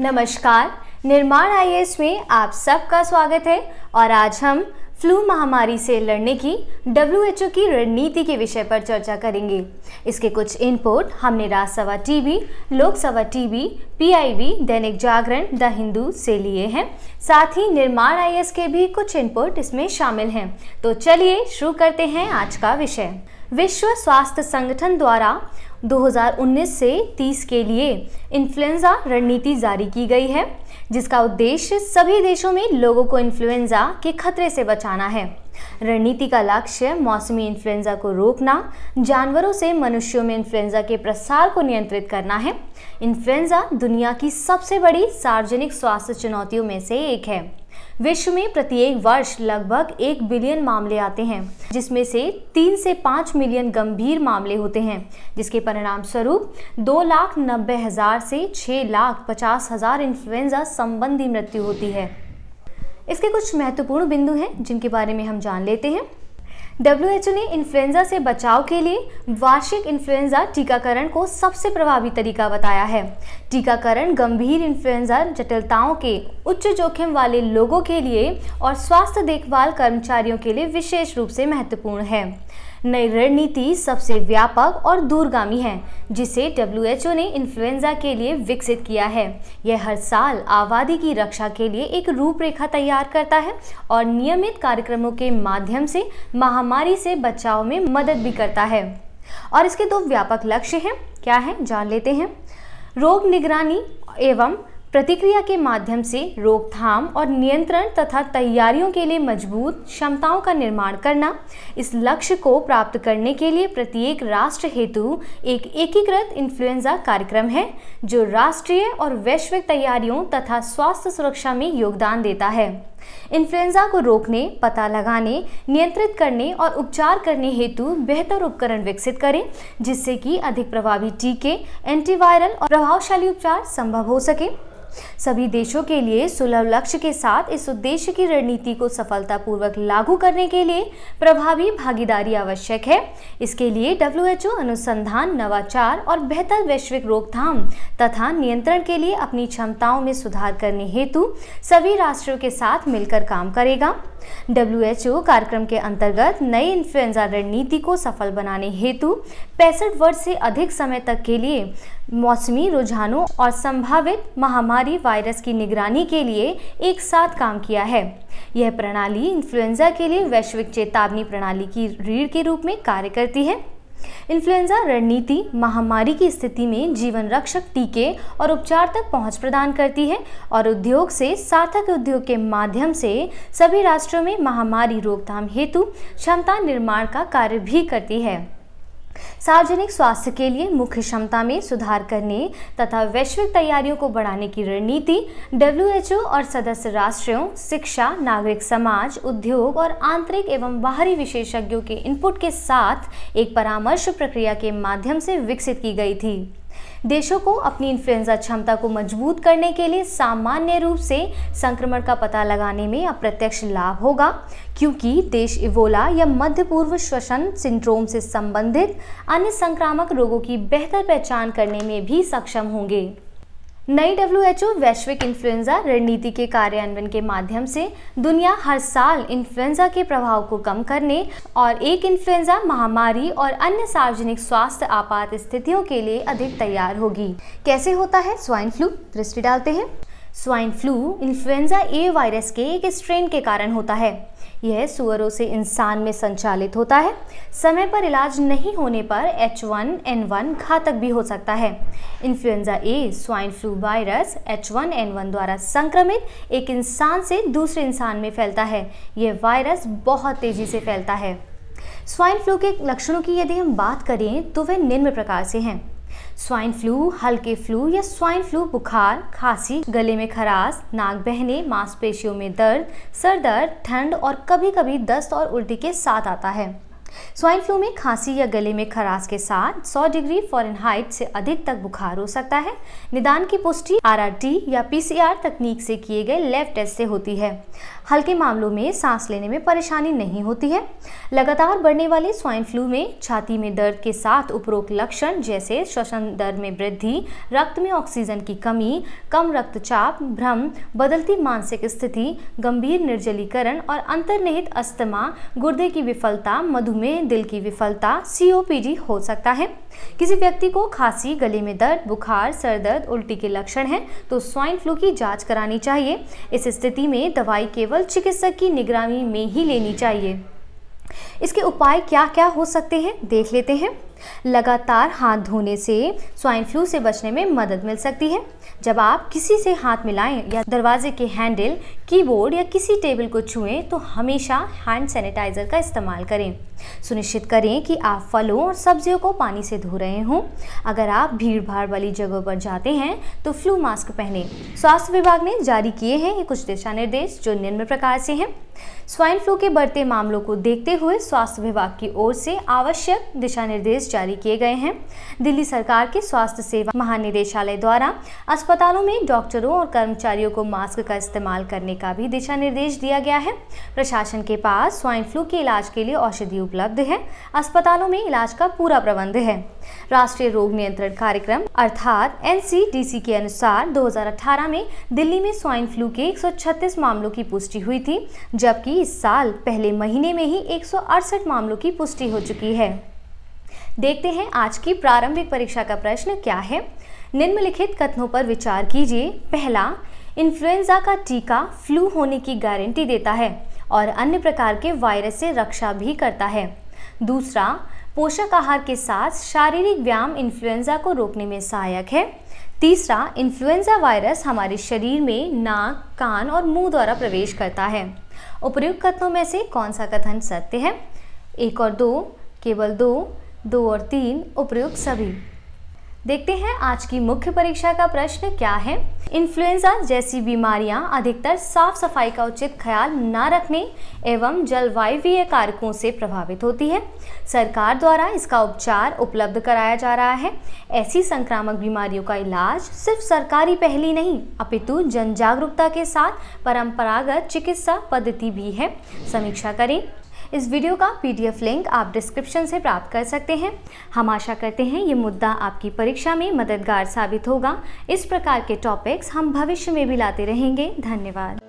नमस्कार निर्माण आई में आप सबका स्वागत है और आज हम फ्लू महामारी से लड़ने की डब्ल्यू की रणनीति के विषय पर चर्चा करेंगे इसके कुछ इनपुट हमने Rajya Sabha TV Lok Sabha TV PIB Dainik Jagran the Hindu से लिए हैं साथ ही निर्माण आई के भी कुछ इनपुट इसमें शामिल हैं तो चलिए शुरू करते हैं आज का विषय विश्व स्वास्थ्य संगठन द्वारा 2019 से 30 के लिए इन्फ्लुएंजा रणनीति जारी की गई है जिसका उद्देश्य सभी देशों में लोगों को इन्फ्लुएंजा के खतरे से बचाना है रणनीति का लक्ष्य मौसमी इन्फ्लुएंजा को रोकना जानवरों से मनुष्यों में इन्फ्लुएंजा के प्रसार को नियंत्रित करना है इन्फ्लुएंजा दुनिया की सबसे बड़ी सार्वजनिक स्वास्थ्य चुनौतियों में से एक है विश्व में प्रत्येक वर्ष लगभग एक बिलियन मामले आते हैं जिसमें से तीन से पाँच मिलियन गंभीर मामले होते हैं जिसके परिणाम स्वरूप दो लाख नब्बे हज़ार से छः लाख पचास हज़ार इन्फ्लुएंजा संबंधी मृत्यु होती है इसके कुछ महत्वपूर्ण बिंदु हैं जिनके बारे में हम जान लेते हैं डब्ल्यूएचओ ने इन्फ्लुएंजा से बचाव के लिए वार्षिक इन्फ्लुएंजा टीकाकरण को सबसे प्रभावी तरीका बताया है टीकाकरण गंभीर इन्फ्लुएंजा जटिलताओं के उच्च जोखिम वाले लोगों के लिए और स्वास्थ्य देखभाल कर्मचारियों के लिए विशेष रूप से महत्वपूर्ण है नई रणनीति सबसे व्यापक और दूरगामी है जिसे डब्ल्यूएचओ ने इन्फ्लुएंजा के लिए विकसित किया है यह हर साल आबादी की रक्षा के लिए एक रूपरेखा तैयार करता है और नियमित कार्यक्रमों के माध्यम से महामारी से बचाव में मदद भी करता है और इसके दो व्यापक लक्ष्य हैं क्या है जान लेते हैं रोग निगरानी एवं प्रतिक्रिया के माध्यम से रोकथाम और नियंत्रण तथा तैयारियों के लिए मजबूत क्षमताओं का निर्माण करना इस लक्ष्य को प्राप्त करने के लिए प्रत्येक राष्ट्र हेतु एक एकीकृत इन्फ्लुएंजा कार्यक्रम है जो राष्ट्रीय और वैश्विक तैयारियों तथा स्वास्थ्य सुरक्षा में योगदान देता है इन्फ्लुएंजा को रोकने पता लगाने नियंत्रित करने और उपचार करने हेतु बेहतर उपकरण विकसित करें जिससे कि अधिक प्रभावी टीके एंटीवायरल और प्रभावशाली उपचार संभव हो सके सभी देशों के लिए सुलभ लक्ष्य के साथ इस उद्देश्य की रणनीति को सफलतापूर्वक लागू करने के लिए प्रभावी भागीदारी आवश्यक है इसके लिए डब्ल्यूएचओ अनुसंधान नवाचार और बेहतर वैश्विक रोकथाम तथा नियंत्रण के लिए अपनी क्षमताओं में सुधार करने हेतु सभी राष्ट्रों के साथ मिलकर काम करेगा डब्ल्यूएचओ कार्यक्रम के अंतर्गत नई इन्फ्लुएंजा रणनीति को सफल बनाने हेतु पैंसठ वर्ष से अधिक समय तक के लिए मौसमी रुझानों और संभावित महामारी वायरस की निगरानी के लिए एक साथ काम किया है यह प्रणाली इन्फ्लुएंजा के लिए वैश्विक चेतावनी प्रणाली की रीढ़ के रूप में कार्य करती है इन्फ्लुएंजा रणनीति महामारी की स्थिति में जीवन रक्षक टीके और उपचार तक पहुंच प्रदान करती है और उद्योग से सार्थक उद्योग के माध्यम से सभी राष्ट्रों में महामारी रोकथाम हेतु क्षमता निर्माण का कार्य भी करती है सार्वजनिक स्वास्थ्य के लिए मुख्य क्षमता में सुधार करने तथा वैश्विक तैयारियों को बढ़ाने की रणनीति डब्ल्यूएचओ और सदस्य राष्ट्रों शिक्षा नागरिक समाज उद्योग और आंतरिक एवं बाहरी विशेषज्ञों के इनपुट के साथ एक परामर्श प्रक्रिया के माध्यम से विकसित की गई थी देशों को अपनी इन्फ्लुएंजा क्षमता को मजबूत करने के लिए सामान्य रूप से संक्रमण का पता लगाने में अप्रत्यक्ष लाभ होगा क्योंकि देश इवोला या मध्य पूर्व श्वसन सिंड्रोम से संबंधित अन्य संक्रामक रोगों की बेहतर पहचान करने में भी सक्षम होंगे नई डब्ल्यूएचओ वैश्विक इन्फ्लुएंजा रणनीति के कार्यान्वयन के माध्यम से दुनिया हर साल इन्फ्लुएंजा के प्रभाव को कम करने और एक इन्फ्लुएंजा महामारी और अन्य सार्वजनिक स्वास्थ्य आपात स्थितियों के लिए अधिक तैयार होगी कैसे होता है स्वाइन फ्लू दृष्टि डालते हैं swine flu influenza A virus के एक स्ट्रेन के कारण होता है यह सुअरों से इंसान में संचालित होता है समय पर इलाज नहीं होने पर एच वन एन वन घातक भी हो सकता है influenza A swine flu virus H one N one द्वारा संक्रमित एक इंसान से दूसरे इंसान में फैलता है यह वायरस बहुत तेज़ी से फैलता है स्वाइन फ्लू के लक्षणों की यदि हम बात करें तो वे निम्न प्रकार से हैं स्वाइन फ्लू हल्के फ्लू या स्वाइन फ्लू बुखार खांसी गले में खराश नाक बहने मांसपेशियों में दर्द सर दर्द ठंड और कभी कभी दस्त और उल्टी के साथ आता है स्वाइन फ्लू में खांसी या गले में खराश के साथ 100 डिग्री हाइट से अधिक तक बुखार हो सकता है निदान की पुष्टि आरआरटी या पीसीआर तकनीक से किए गए लैब टेस्ट से होती है हल्के मामलों में सांस लेने में परेशानी नहीं होती है लगातार बढ़ने वाले स्वाइन फ्लू में छाती में दर्द के साथ उपरोक्त लक्षण जैसे श्वसन दर में वृद्धि रक्त में ऑक्सीजन की कमी कम रक्तचाप भ्रम बदलती मानसिक स्थिति गंभीर निर्जलीकरण और अंतर्निहित अस्थमा गुर्दे की विफलता मधुमेह में दिल की विफलता सीओपीडी हो सकता है किसी व्यक्ति को खांसी गले में दर्द बुखार सर दर्द उल्टी के लक्षण हैं तो स्वाइन फ्लू की जांच करानी चाहिए इस स्थिति में दवाई केवल चिकित्सक की निगरानी में ही लेनी चाहिए इसके उपाय क्या क्या हो सकते हैं देख लेते हैं लगातार हाथ धोने से स्वाइन फ्लू से बचने में मदद मिल सकती है जब आप किसी से हाथ मिलाएं या दरवाजे के हैंडल कीबोर्ड या किसी टेबल को छुएं तो हमेशा हैंड सैनिटाइज़र का इस्तेमाल करें सुनिश्चित करें कि आप फलों और सब्जियों को पानी से धो रहे हों अगर आप भीड़ भाड़ वाली जगहों पर जाते हैं तो फ्लू मास्क पहनें स्वास्थ्य विभाग ने जारी किए हैं ये कुछ दिशा निर्देश जो निम्न प्रकार से हैं स्वाइन फ्लू के बढ़ते मामलों को देखते हुए स्वास्थ्य विभाग की ओर से आवश्यक दिशा निर्देश जारी किए गए हैं दिल्ली सरकार के स्वास्थ्य सेवा महानिदेशालय द्वारा अस्पतालों में डॉक्टरों और कर्मचारियों को मास्क का इस्तेमाल करने का भी दिशा निर्देश दिया गया है प्रशासन के पास स्वाइन फ्लू के इलाज के लिए औषधि उपलब्ध है अस्पतालों में इलाज का पूरा प्रबंध है राष्ट्रीय रोग नियंत्रण कार्यक्रम अर्थात एन के अनुसार 2018 में दिल्ली में स्वाइन फ्लू के 136 मामलों की पुष्टि हुई थी जबकि इस साल पहले महीने में ही एक मामलों की पुष्टि हो चुकी है देखते हैं आज की प्रारंभिक परीक्षा का प्रश्न क्या है निम्नलिखित कथनों पर विचार कीजिए पहला इन्फ्लुएंजा का टीका फ्लू होने की गारंटी देता है और अन्य प्रकार के वायरस से रक्षा भी करता है दूसरा पोषक आहार के साथ शारीरिक व्यायाम इन्फ्लुएंजा को रोकने में सहायक है तीसरा इन्फ्लुएंजा वायरस हमारे शरीर में नाक कान और मुंह द्वारा प्रवेश करता है उपयुक्त कथनों में से कौन सा कथन सत्य है एक और दो केवल दो दो और तीन उपयुक्त सभी देखते हैं आज की मुख्य परीक्षा का प्रश्न क्या है इन्फ्लुएंजा जैसी बीमारियां अधिकतर साफ सफाई का उचित ख्याल न रखने एवं जलवायवीय कारकों से प्रभावित होती है सरकार द्वारा इसका उपचार उपलब्ध कराया जा रहा है ऐसी संक्रामक बीमारियों का इलाज सिर्फ सरकारी पहली नहीं अपितु जन जागरूकता के साथ परंपरागत चिकित्सा पद्धति भी है समीक्षा करें इस वीडियो का पीडीएफ लिंक आप डिस्क्रिप्शन से प्राप्त कर सकते हैं हम आशा करते हैं ये मुद्दा आपकी परीक्षा में मददगार साबित होगा इस प्रकार के टॉपिक्स हम भविष्य में भी लाते रहेंगे धन्यवाद